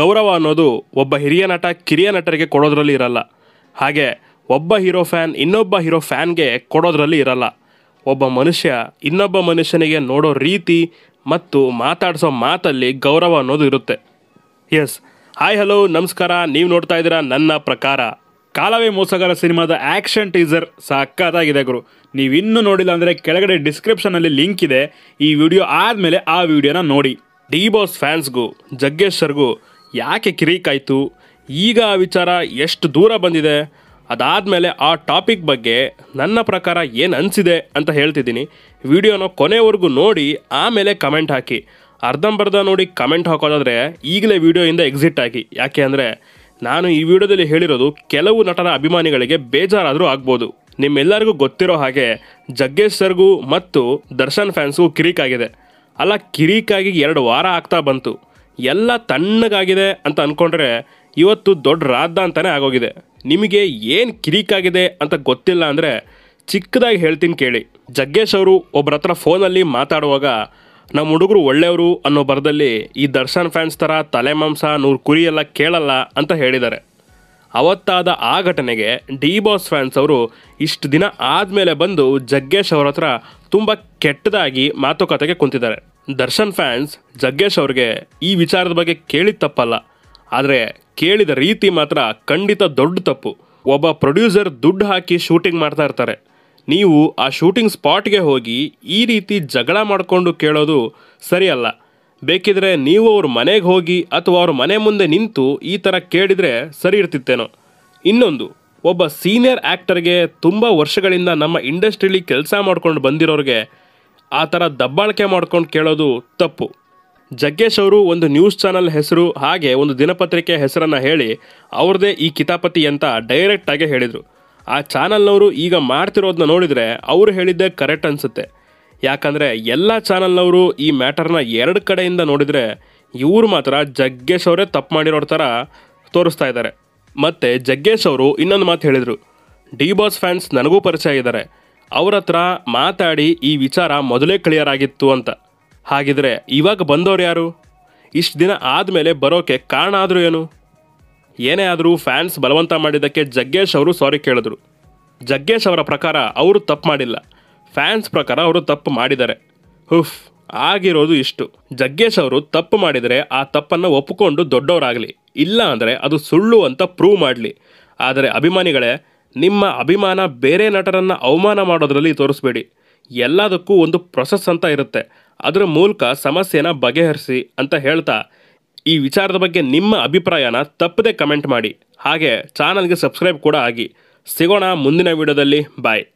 ಗೌರವ ಅನ್ನೋದು ಒಬ್ಬ ಹಿರಿಯ ನಟ ಕಿರಿಯ ನಟರಿಗೆ ಕೊಡೋದ್ರಲ್ಲಿ ಇರಲ್ಲ ಹಾಗೆ ಒಬ್ಬ ಹೀರೋ ಫ್ಯಾನ್ ಇನ್ನೊಬ್ಬ ಹೀರೋ ಫ್ಯಾನ್ಗೆ ಕೊಡೋದ್ರಲ್ಲಿ ಇರಲ್ಲ ಒಬ್ಬ ಮನುಷ್ಯ ಇನ್ನೊಬ್ಬ ಮನುಷ್ಯನಿಗೆ ನೋಡೋ ರೀತಿ ಮತ್ತು ಮಾತಾಡಿಸೋ ಮಾತಲ್ಲಿ ಗೌರವ ಅನ್ನೋದು ಇರುತ್ತೆ ಎಸ್ ಹಾಯ್ ಹಲೋ ನಮಸ್ಕಾರ ನೀವು ನೋಡ್ತಾ ಇದ್ದೀರಾ ನನ್ನ ಪ್ರಕಾರ ಕಾಲವೇ ಮೋಸಗಾರ ಸಿನಿಮಾದ ಆ್ಯಕ್ಷನ್ ಟೀಸರ್ ಸಕ್ಕತ್ತಾಗಿದೆ ಗುರು ನೀವು ಇನ್ನೂ ನೋಡಿಲ್ಲ ಅಂದರೆ ಕೆಳಗಡೆ ಡಿಸ್ಕ್ರಿಪ್ಷನಲ್ಲಿ ಲಿಂಕ್ ಇದೆ ಈ ವಿಡಿಯೋ ಆದಮೇಲೆ ಆ ವಿಡಿಯೋನ ನೋಡಿ ಡಿ ಬಾಸ್ ಫ್ಯಾನ್ಸ್ಗೂ ಜಗ್ಗೇಶ್ ಸರ್ಗೂ ಯಾಕೆ ಆಯಿತು ಈಗ ಆ ವಿಚಾರ ಎಷ್ಟು ದೂರ ಬಂದಿದೆ ಅದಾದಮೇಲೆ ಆ ಟಾಪಿಕ್ ಬಗ್ಗೆ ನನ್ನ ಪ್ರಕಾರ ಏನು ಅನಿಸಿದೆ ಅಂತ ಹೇಳ್ತಿದ್ದೀನಿ ವಿಡಿಯೋನ ಕೊನೆವರೆಗೂ ನೋಡಿ ಆಮೇಲೆ ಕಮೆಂಟ್ ಹಾಕಿ ಅರ್ಧಂಬರ್ಧ ನೋಡಿ ಕಮೆಂಟ್ ಹಾಕೋದಾದರೆ ಈಗಲೇ ವಿಡಿಯೋಯಿಂದ ಎಕ್ಸಿಟ್ ಆಗಿ ಯಾಕೆ ಅಂದರೆ ನಾನು ಈ ವಿಡಿಯೋದಲ್ಲಿ ಹೇಳಿರೋದು ಕೆಲವು ನಟರ ಅಭಿಮಾನಿಗಳಿಗೆ ಬೇಜಾರಾದರೂ ಆಗ್ಬೋದು ನಿಮ್ಮೆಲ್ಲರಿಗೂ ಗೊತ್ತಿರೋ ಹಾಗೆ ಜಗ್ಗೇಶ್ ಸರ್ಗೂ ಮತ್ತು ದರ್ಶನ್ ಫ್ಯಾನ್ಸ್ಗೂ ಆಗಿದೆ ಅಲ್ಲ ಕಿರಿಕಾಗಿ ಎರಡು ವಾರ ಆಗ್ತಾ ಬಂತು ಎಲ್ಲ ತಣ್ಣಗಾಗಿದೆ ಅಂತ ಅಂದ್ಕೊಂಡ್ರೆ ಇವತ್ತು ದೊಡ್ಡ ರಾದ್ದ ಅಂತಲೇ ಆಗೋಗಿದೆ ನಿಮಗೆ ಏನು ಕಿರಿಕಾಗಿದೆ ಅಂತ ಗೊತ್ತಿಲ್ಲ ಅಂದರೆ ಚಿಕ್ಕದಾಗಿ ಹೇಳ್ತೀನಿ ಕೇಳಿ ಜಗ್ಗೇಶ್ ಅವರು ಒಬ್ಬರ ಹತ್ರ ಫೋನಲ್ಲಿ ಮಾತಾಡುವಾಗ ನಮ್ಮ ಹುಡುಗರು ಒಳ್ಳೆಯವರು ಅನ್ನೋ ಬರದಲ್ಲಿ ಈ ದರ್ಶನ್ ಫ್ಯಾನ್ಸ್ ಥರ ತಲೆಮಾಂಸ ನೂರು ಕುರಿ ಎಲ್ಲ ಕೇಳಲ್ಲ ಅಂತ ಹೇಳಿದ್ದಾರೆ ಅವತ್ತಾದ ಆ ಘಟನೆಗೆ ಡಿ ಬಾಸ್ ಫ್ಯಾನ್ಸ್ ಅವರು ಇಷ್ಟು ದಿನ ಆದಮೇಲೆ ಬಂದು ಜಗ್ಗೇಶ್ ಅವರ ಹತ್ರ ತುಂಬ ಕೆಟ್ಟದಾಗಿ ಮಾತುಕತೆಗೆ ಕುಂತಿದ್ದಾರೆ ದರ್ಶನ್ ಫ್ಯಾನ್ಸ್ ಜಗ್ಗೇಶ್ ಅವ್ರಿಗೆ ಈ ವಿಚಾರದ ಬಗ್ಗೆ ಕೇಳಿದ ತಪ್ಪಲ್ಲ ಆದರೆ ಕೇಳಿದ ರೀತಿ ಮಾತ್ರ ಖಂಡಿತ ದೊಡ್ಡ ತಪ್ಪು ಒಬ್ಬ ಪ್ರೊಡ್ಯೂಸರ್ ದುಡ್ಡು ಹಾಕಿ ಶೂಟಿಂಗ್ ಮಾಡ್ತಾ ಇರ್ತಾರೆ ನೀವು ಆ ಶೂಟಿಂಗ್ ಸ್ಪಾಟ್ಗೆ ಹೋಗಿ ಈ ರೀತಿ ಜಗಳ ಮಾಡಿಕೊಂಡು ಕೇಳೋದು ಸರಿಯಲ್ಲ ಬೇಕಿದ್ರೆ ನೀವು ಅವ್ರ ಮನೆಗೆ ಹೋಗಿ ಅಥವಾ ಅವ್ರ ಮನೆ ಮುಂದೆ ನಿಂತು ಈ ಥರ ಕೇಳಿದರೆ ಸರಿ ಇರ್ತಿತ್ತೇನೋ ಇನ್ನೊಂದು ಒಬ್ಬ ಸೀನಿಯರ್ ಆ್ಯಕ್ಟರ್ಗೆ ತುಂಬ ವರ್ಷಗಳಿಂದ ನಮ್ಮ ಇಂಡಸ್ಟ್ರೀಲಿ ಕೆಲಸ ಮಾಡ್ಕೊಂಡು ಬಂದಿರೋರಿಗೆ ಆ ಥರ ದಬ್ಬಾಳಿಕೆ ಮಾಡ್ಕೊಂಡು ಕೇಳೋದು ತಪ್ಪು ಜಗ್ಗೇಶ್ ಅವರು ಒಂದು ನ್ಯೂಸ್ ಚಾನಲ್ ಹೆಸರು ಹಾಗೆ ಒಂದು ದಿನಪತ್ರಿಕೆ ಹೆಸರನ್ನು ಹೇಳಿ ಅವ್ರದ್ದೇ ಈ ಕಿತಾಪತಿ ಅಂತ ಡೈರೆಕ್ಟಾಗಿ ಹೇಳಿದರು ಆ ಚಾನಲ್ನವರು ಈಗ ಮಾಡ್ತಿರೋದನ್ನ ನೋಡಿದರೆ ಅವರು ಹೇಳಿದ್ದೆ ಕರೆಕ್ಟ್ ಅನಿಸುತ್ತೆ ಯಾಕಂದರೆ ಎಲ್ಲ ಚಾನಲ್ನವರು ಈ ಮ್ಯಾಟರ್ನ ಎರಡು ಕಡೆಯಿಂದ ನೋಡಿದರೆ ಇವರು ಮಾತ್ರ ಜಗ್ಗೇಶ್ ಅವರೇ ತಪ್ಪು ಮಾಡಿರೋ ಥರ ತೋರಿಸ್ತಾ ಇದ್ದಾರೆ ಮತ್ತು ಜಗ್ಗೇಶ್ ಅವರು ಇನ್ನೊಂದು ಮಾತು ಹೇಳಿದರು ಡಿ ಬಾಸ್ ಫ್ಯಾನ್ಸ್ ನನಗೂ ಪರಿಚಯ ಇದ್ದಾರೆ ಅವರ ಹತ್ರ ಮಾತಾಡಿ ಈ ವಿಚಾರ ಮೊದಲೇ ಕ್ಲಿಯರ್ ಆಗಿತ್ತು ಅಂತ ಹಾಗಿದ್ರೆ ಇವಾಗ ಬಂದವ್ರು ಯಾರು ಇಷ್ಟು ದಿನ ಆದಮೇಲೆ ಬರೋಕ್ಕೆ ಕಾರಣ ಆದರೂ ಏನು ಏನೇ ಆದರೂ ಫ್ಯಾನ್ಸ್ ಬಲವಂತ ಮಾಡಿದ್ದಕ್ಕೆ ಜಗ್ಗೇಶ್ ಅವರು ಸಾರಿ ಕೇಳಿದ್ರು ಜಗ್ಗೇಶ್ ಅವರ ಪ್ರಕಾರ ಅವರು ತಪ್ಪು ಮಾಡಿಲ್ಲ ಫ್ಯಾನ್ಸ್ ಪ್ರಕಾರ ಅವರು ತಪ್ಪು ಮಾಡಿದ್ದಾರೆ ಹುಫ್ ಆಗಿರೋದು ಇಷ್ಟು ಜಗ್ಗೇಶ್ ಅವರು ತಪ್ಪು ಮಾಡಿದರೆ ಆ ತಪ್ಪನ್ನು ಒಪ್ಪಿಕೊಂಡು ದೊಡ್ಡವರಾಗಲಿ ಇಲ್ಲ ಅಂದರೆ ಅದು ಸುಳ್ಳು ಅಂತ ಪ್ರೂವ್ ಮಾಡಲಿ ಆದರೆ ಅಭಿಮಾನಿಗಳೇ ನಿಮ್ಮ ಅಭಿಮಾನ ಬೇರೆ ನಟರನ್ನು ಅವಮಾನ ಮಾಡೋದರಲ್ಲಿ ತೋರಿಸ್ಬೇಡಿ ಎಲ್ಲದಕ್ಕೂ ಒಂದು ಪ್ರೊಸೆಸ್ ಅಂತ ಇರುತ್ತೆ ಅದರ ಮೂಲಕ ಸಮಸ್ಯೆನ ಬಗೆಹರಿಸಿ ಅಂತ ಹೇಳ್ತಾ ಈ ವಿಚಾರದ ಬಗ್ಗೆ ನಿಮ್ಮ ಅಭಿಪ್ರಾಯನ ತಪ್ಪದೆ ಕಮೆಂಟ್ ಮಾಡಿ ಹಾಗೆ ಚಾನಲ್ಗೆ ಸಬ್ಸ್ಕ್ರೈಬ್ ಕೂಡ ಆಗಿ ಸಿಗೋಣ ಮುಂದಿನ ವಿಡಿಯೋದಲ್ಲಿ ಬಾಯ್